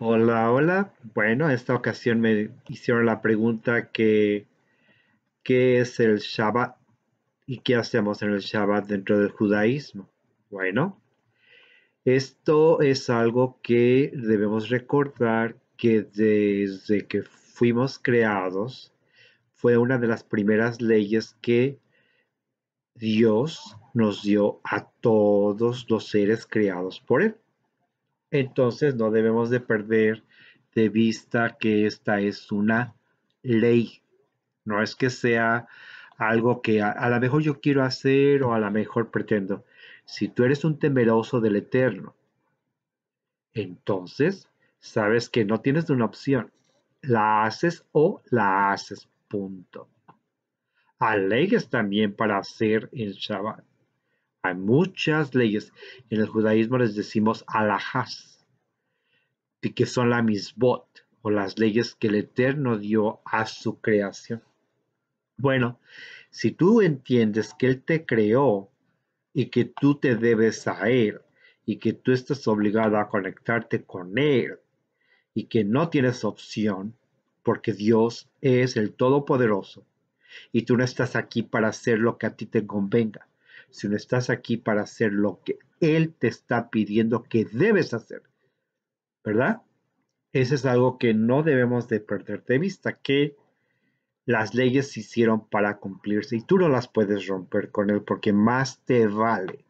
Hola, hola. Bueno, esta ocasión me hicieron la pregunta que ¿qué es el Shabbat y qué hacemos en el Shabbat dentro del judaísmo? Bueno, esto es algo que debemos recordar que desde que fuimos creados fue una de las primeras leyes que Dios nos dio a todos los seres creados por Él. Entonces no debemos de perder de vista que esta es una ley. No es que sea algo que a, lo mejor yo quiero hacer o a lo mejor pretendo. Si tú eres un temeroso del eterno, entonces sabes que no tienes una opción. La haces o la haces, punto. Alegues también para hacer el Shabbat. Hay muchas leyes. En el judaísmo les decimos y que son la misbot, o las leyes que el Eterno dio a su creación. Bueno, si tú entiendes que Él te creó y que tú te debes a Él y que tú estás obligado a conectarte con Él y que no tienes opción, porque Dios es el Todopoderoso y tú no estás aquí para hacer lo que a ti te convenga. Si no estás aquí para hacer lo que Él te está pidiendo que debes hacer. ¿Verdad? Ese es algo que no debemos de perder de vista, que las leyes se hicieron para cumplirse y tú no las puedes romper con Él porque más te vale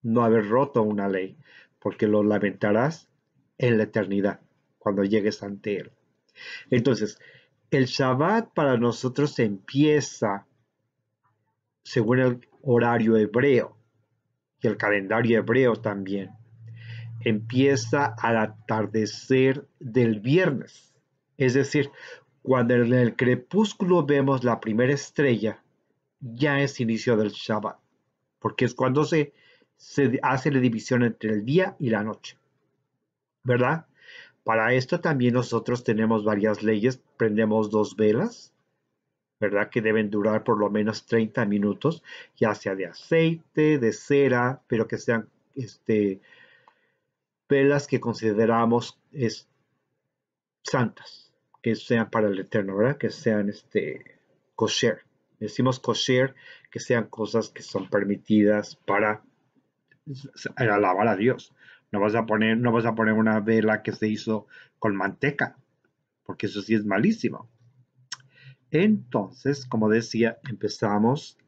no haber roto una ley, porque lo lamentarás en la eternidad cuando llegues ante Él. Entonces, el Shabbat para nosotros empieza, según el, horario hebreo y el calendario hebreo también. Empieza al atardecer del viernes, es decir, cuando en el crepúsculo vemos la primera estrella, ya es inicio del Shabbat, porque es cuando se, se hace la división entre el día y la noche, ¿verdad? Para esto también nosotros tenemos varias leyes, prendemos dos velas, ¿verdad? Que deben durar por lo menos 30 minutos, ya sea de aceite, de cera, pero que sean este, velas que consideramos santas, que sean para el Eterno, ¿verdad? Que sean este, kosher. Decimos kosher, que sean cosas que son permitidas para alabar a Dios. No vas a poner, no vas a poner una vela que se hizo con manteca, porque eso sí es malísimo. Entonces, como decía, empezamos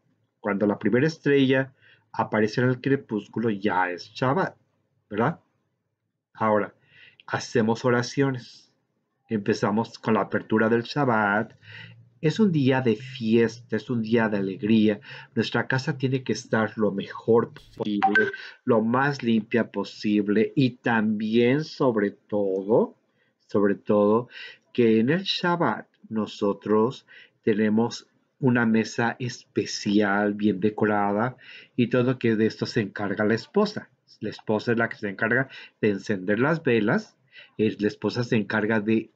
cuando la primera estrella aparece en el crepúsculo, ya es Shabbat, ¿verdad? Ahora, hacemos oraciones. Empezamos con la apertura del Shabbat. Es un día de fiesta, es un día de alegría. Nuestra casa tiene que estar lo mejor posible, lo más limpia posible y también, sobre todo, sobre todo, que en el Shabbat nosotros tenemos una mesa especial, bien decorada, y todo que de esto se encarga la esposa. La esposa es la que se encarga de encender las velas, la esposa se encarga de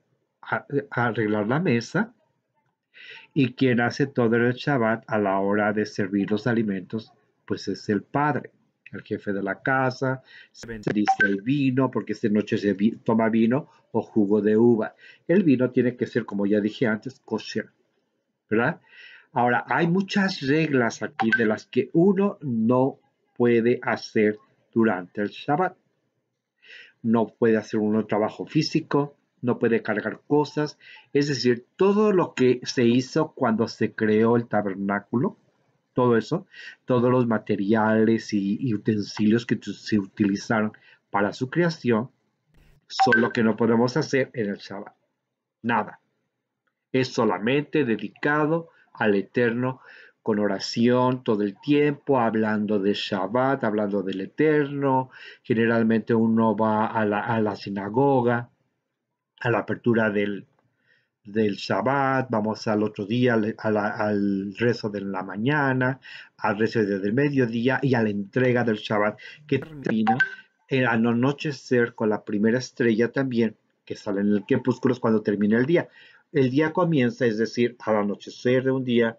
arreglar la mesa, y quien hace todo el Shabbat a la hora de servir los alimentos, pues es el padre el jefe de la casa, se dice el vino, porque esta noche se toma vino o jugo de uva. El vino tiene que ser, como ya dije antes, kosher, ¿verdad? Ahora, hay muchas reglas aquí de las que uno no puede hacer durante el Shabbat. No puede hacer uno trabajo físico, no puede cargar cosas, es decir, todo lo que se hizo cuando se creó el tabernáculo, todo eso, todos los materiales y, utensilios que se utilizaron para su creación, son lo que no podemos hacer en el Shabbat. Nada. Es solamente dedicado al Eterno con oración todo el tiempo, hablando de Shabbat, hablando del Eterno. Generalmente uno va a la, a la sinagoga, a la apertura del, del Shabbat, vamos al otro día, al rezo de la mañana, al rezo del mediodía y a la entrega del Shabbat, que termina en anochecer con la primera estrella también, que sale en el crepúsculo cuando termina el día. El día comienza, es decir, al anochecer de un día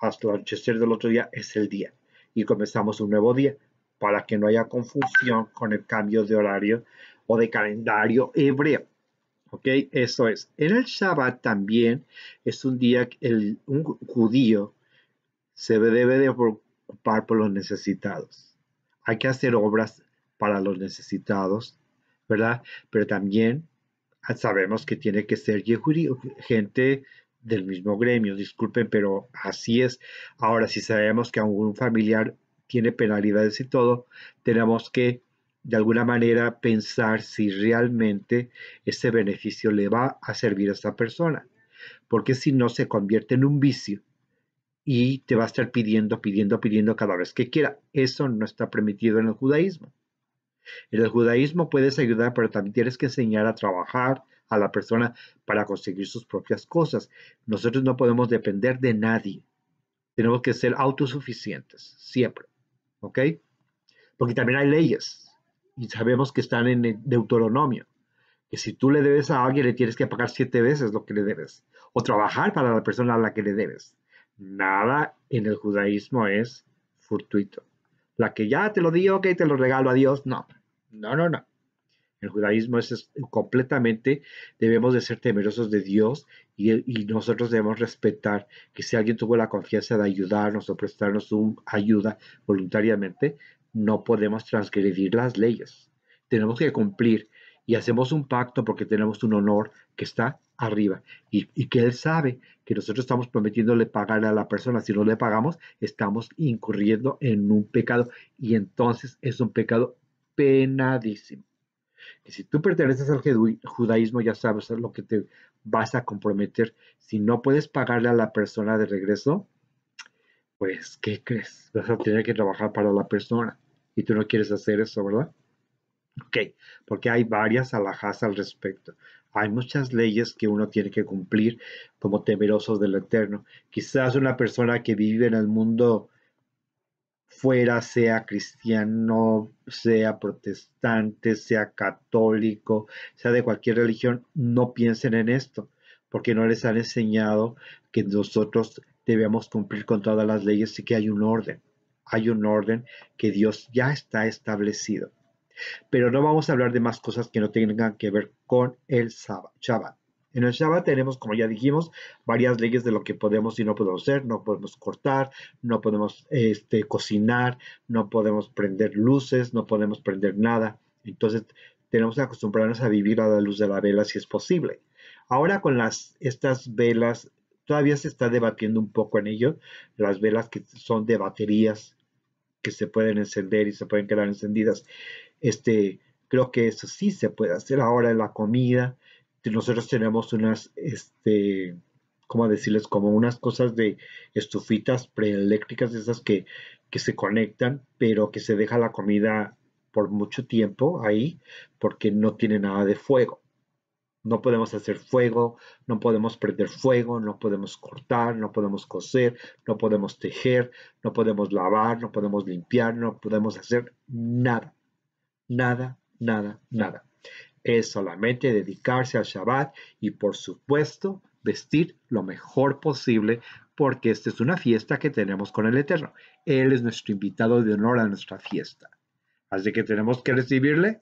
hasta el anochecer del otro día es el día. Y comenzamos un nuevo día para que no haya confusión con el cambio de horario o de calendario hebreo. ¿Ok? eso es. En el Shabbat también es un día que un judío se debe de preocupar por los necesitados. Hay que hacer obras para los necesitados, ¿verdad? Pero también sabemos que tiene que ser gente del mismo gremio, disculpen, pero así es. Ahora, si sabemos que algún familiar tiene penalidades y todo, tenemos que de alguna manera pensar si realmente ese beneficio le va a servir a esa persona, porque si no se convierte en un vicio y te va a estar pidiendo, pidiendo, pidiendo cada vez que quiera. Eso no está permitido en el judaísmo. En el judaísmo puedes ayudar, pero también tienes que enseñar a trabajar a la persona para conseguir sus propias cosas. Nosotros no podemos depender de nadie. Tenemos que ser autosuficientes, siempre. ¿Ok? Porque también hay leyes y sabemos que están en Deuteronomio, que si tú le debes a alguien le tienes que pagar siete veces lo que le debes, o trabajar para la persona a la que le debes. Nada en el judaísmo es fortuito. La que ya te lo di, ok, te lo regalo a Dios, no, no, no, no. El judaísmo es, completamente, debemos de ser temerosos de Dios y, nosotros debemos respetar que si alguien tuvo la confianza de ayudarnos o prestarnos ayuda voluntariamente, no podemos transgredir las leyes. Tenemos que cumplir y hacemos un pacto porque tenemos un honor que está arriba y, que Él sabe que nosotros estamos prometiéndole pagarle a la persona. Si no le pagamos, estamos incurriendo en un pecado y entonces es un pecado penadísimo. Y si tú perteneces al judaísmo, ya sabes lo que te vas a comprometer. Si no puedes pagarle a la persona de regreso, pues, ¿qué crees? Vas a tener que trabajar para la persona. Y tú no quieres hacer eso, ¿verdad? Ok, porque hay varias alhajas al respecto. Hay muchas leyes que uno tiene que cumplir como temerosos del Eterno. Quizás una persona que vive en el mundo fuera, sea cristiano, sea protestante, sea católico, sea de cualquier religión, no piensen en esto, porque no les han enseñado que nosotros debemos cumplir con todas las leyes y que hay un orden hay un orden que Dios ya está establecido. Pero no vamos a hablar de más cosas que no tengan que ver con el Shabbat. En el Shabbat tenemos, como ya dijimos, varias leyes de lo que podemos y no podemos hacer. No podemos cortar, no podemos este, cocinar, no podemos prender luces, no podemos prender nada. Entonces tenemos que acostumbrarnos a vivir a la luz de la vela si es posible. Ahora con las, estas velas Todavía se está debatiendo un poco en ello las velas que son de baterías que se pueden encender y se pueden quedar encendidas. Este, creo que eso sí se puede hacer ahora en la comida. Nosotros tenemos unas, este, ¿cómo decirles? Como unas cosas de estufitas preeléctricas, esas que se conectan, pero que se deja la comida por mucho tiempo ahí porque no tiene nada de fuego. No podemos hacer fuego, no podemos prender fuego, no podemos cortar, no podemos coser, no podemos tejer, no podemos lavar, no podemos limpiar, no podemos hacer nada. Nada, nada, nada. Es solamente dedicarse al Shabbat y por supuesto vestir lo mejor posible porque esta es una fiesta que tenemos con el Eterno. Él es nuestro invitado de honor a nuestra fiesta. Así que tenemos que recibirle.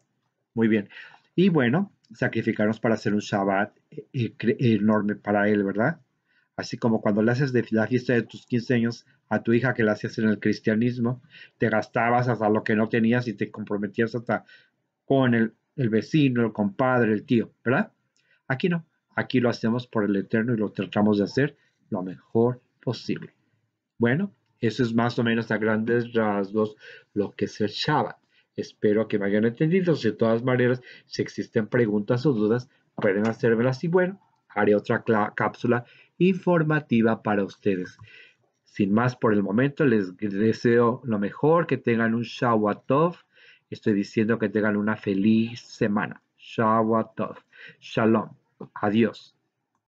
Muy bien. Y bueno, sacrificarnos para hacer un Shabbat eh, eh, eh, enorme para Él, ¿verdad? Así como cuando le haces de la fiesta de tus 15 años a tu hija que la hacías en el cristianismo, te gastabas hasta lo que no tenías y te comprometías hasta con el, el vecino, el compadre, el tío, ¿verdad? Aquí no, aquí lo hacemos por el Eterno y lo tratamos de hacer lo mejor posible. Bueno, eso es más o menos a grandes rasgos lo que es el Shabbat. Espero que me hayan entendido. De todas maneras, si existen preguntas o dudas, pueden hacérmelas y bueno, haré otra cápsula informativa para ustedes. Sin más por el momento, les deseo lo mejor, que tengan un Tov. Estoy diciendo que tengan una feliz semana. Tov. Shalom. Adiós.